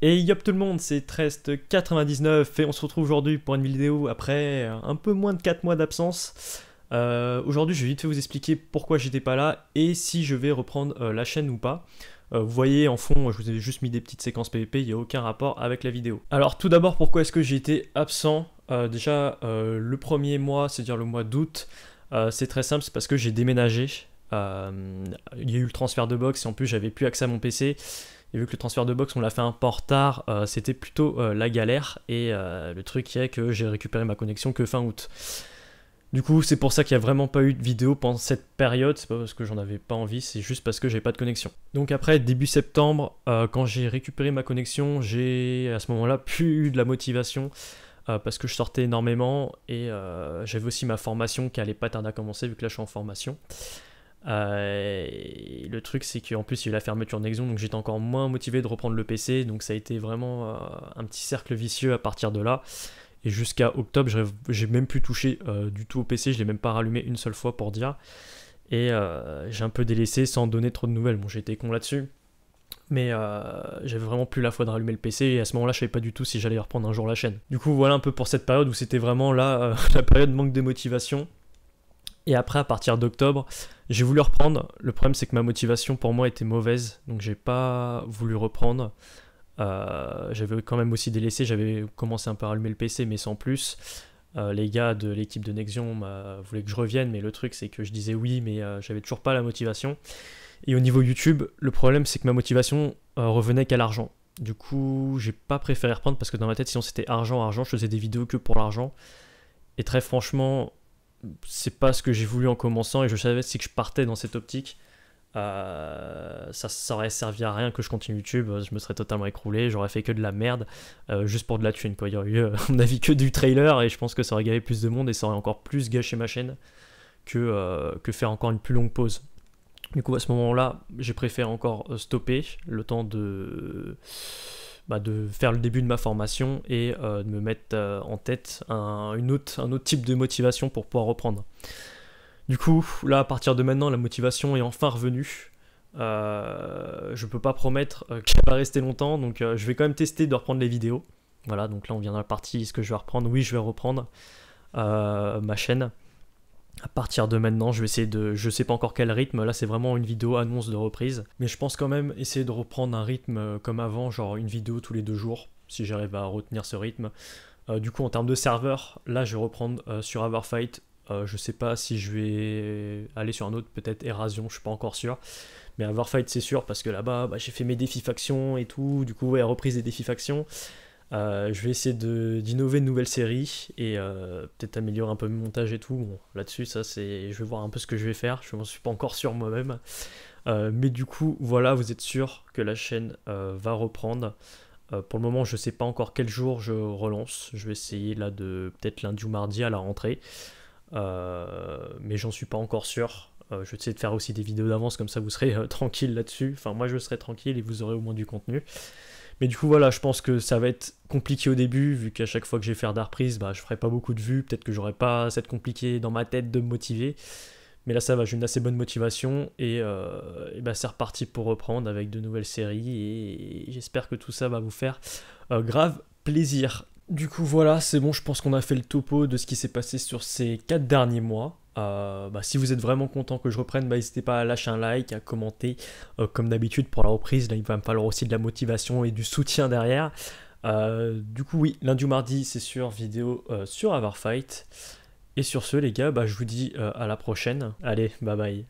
Et yop tout le monde, c'est Trest99 et on se retrouve aujourd'hui pour une vidéo après un peu moins de 4 mois d'absence. Euh, aujourd'hui je vais vite fait vous expliquer pourquoi j'étais pas là et si je vais reprendre euh, la chaîne ou pas. Euh, vous voyez en fond, je vous ai juste mis des petites séquences PVP, il n'y a aucun rapport avec la vidéo. Alors tout d'abord pourquoi est-ce que j'ai été absent Déjà le premier mois, c'est-à-dire le mois d'août, c'est très simple, c'est parce que j'ai déménagé. il y a eu le transfert de box et en plus j'avais plus accès à mon PC. Et vu que le transfert de boxe on l'a fait un peu en retard, euh, c'était plutôt euh, la galère. Et euh, le truc est que j'ai récupéré ma connexion que fin août. Du coup, c'est pour ça qu'il n'y a vraiment pas eu de vidéo pendant cette période. C'est pas parce que j'en avais pas envie, c'est juste parce que j'avais pas de connexion. Donc après, début septembre, quand j'ai récupéré ma connexion, j'ai à ce moment-là plus eu de la motivation parce que je sortais énormément et j'avais aussi ma formation qui allait pas tarder à commencer vu que là je suis en formation. Euh, le truc, c'est qu'en plus, il y a eu la fermeture Nexon, donc j'étais encore moins motivé de reprendre le PC. Donc ça a été vraiment euh, un petit cercle vicieux à partir de là. Et jusqu'à octobre, j'ai même plus toucher euh, du tout au PC. Je l'ai même pas rallumé une seule fois pour dire. Et euh, j'ai un peu délaissé sans donner trop de nouvelles. Bon, j'étais con là-dessus. Mais j'avais vraiment plus la foi de rallumer le PC et à ce moment-là je savais pas du tout si j'allais reprendre un jour la chaîne. Du coup voilà un peu pour cette période où c'était vraiment là la période manque de motivation et après, à partir d'octobre, j'ai voulu reprendre. Le problème, c'est que ma motivation pour moi était mauvaise, donc j'ai pas voulu reprendre. Euh, j'avais quand même aussi délaissé, j'avais commencé un peu à allumer le PC, mais sans plus. Euh, les gars de l'équipe de Nexion bah, voulaient que je revienne, mais le truc, c'est que je disais oui, mais euh, j'avais toujours pas la motivation. Et au niveau YouTube, le problème, c'est que ma motivation revenait qu'à l'argent. Du coup, j'ai pas préféré reprendre parce que dans ma tête, sinon c'était argent, argent, je faisais des vidéos que pour l'argent. Et très franchement, c'est pas ce que j'ai voulu en commençant et je savais si que je partais dans cette optique. Euh, ça, ça aurait servi à rien que je continue YouTube, je me serais totalement écroulé, j'aurais fait que de la merde, euh, juste pour de la thune quoi. Il y aurait eu, euh, à mon avis, que du trailer et je pense que ça aurait gagné plus de monde et ça aurait encore plus gâché ma chaîne que, que faire encore une plus longue pause. Du coup, à ce moment-là, j'ai préféré encore stopper le temps de bah, de faire le début de ma formation et euh, de me mettre euh, en tête un, une autre, un autre type de motivation pour pouvoir reprendre. Du coup, là, à partir de maintenant, la motivation est enfin revenue. Euh, je peux pas promettre euh, qu'elle va rester longtemps, donc je vais quand même tester de reprendre les vidéos. Voilà, donc là, on vient dans la partie, est-ce que je vais reprendre Oui, je vais reprendre ma chaîne à partir de maintenant, je vais essayer de. Je sais pas encore quel rythme, là c'est vraiment une vidéo annonce de reprise. Mais je pense quand même essayer de reprendre un rythme euh, comme avant, genre une vidéo tous les deux jours, si j'arrive à retenir ce rythme. Euh, du coup, en termes de serveur, là je vais reprendre euh, sur avoir fight. je sais pas si je vais aller sur un autre, peut-être Erasion, je suis pas encore sûr. Mais fight c'est sûr parce que là-bas bah, j'ai fait mes défis factions et tout, du coup ouais, reprise des défis factions. Euh, je vais essayer d'innover une nouvelle série et euh, peut-être améliorer un peu mes montages et tout. Bon, là-dessus, ça c'est, je vais voir un peu ce que je vais faire. Je m'en suis pas encore sûr moi-même, euh, mais du coup, voilà, vous êtes sûr que la chaîne va reprendre. pour le moment, je sais pas encore quel jour je relance. Je vais essayer là de peut-être lundi ou mardi à la rentrée, mais j'en suis pas encore sûr. je vais essayer de faire aussi des vidéos d'avance, comme ça vous serez tranquille là-dessus. Enfin, moi je serai tranquille et vous aurez au moins du contenu. Mais du coup, voilà, je pense que ça va être compliqué au début, vu qu'à chaque fois que j'ai vais faire prise bah, je ferai pas beaucoup de vues, peut-être que j'aurai pas assez compliqué dans ma tête de me motiver. Mais là, ça va, j'ai une assez bonne motivation euh, et, bah, c'est reparti pour reprendre avec de nouvelles séries et j'espère que tout ça va vous faire euh, grave plaisir. Du coup, voilà, c'est bon, je pense qu'on a fait le topo de ce qui s'est passé sur ces 4 derniers mois. Euh, bah, si vous êtes vraiment content que je reprenne, bah, n'hésitez pas à lâcher un like, à commenter. Euh, comme d'habitude, pour la reprise, là, il va me falloir aussi de la motivation et du soutien derrière. Euh, du coup, oui, lundi ou mardi, c'est sûr, vidéo sur fight. Et sur ce, les gars, bah, je vous dis à la prochaine. Allez, bye bye.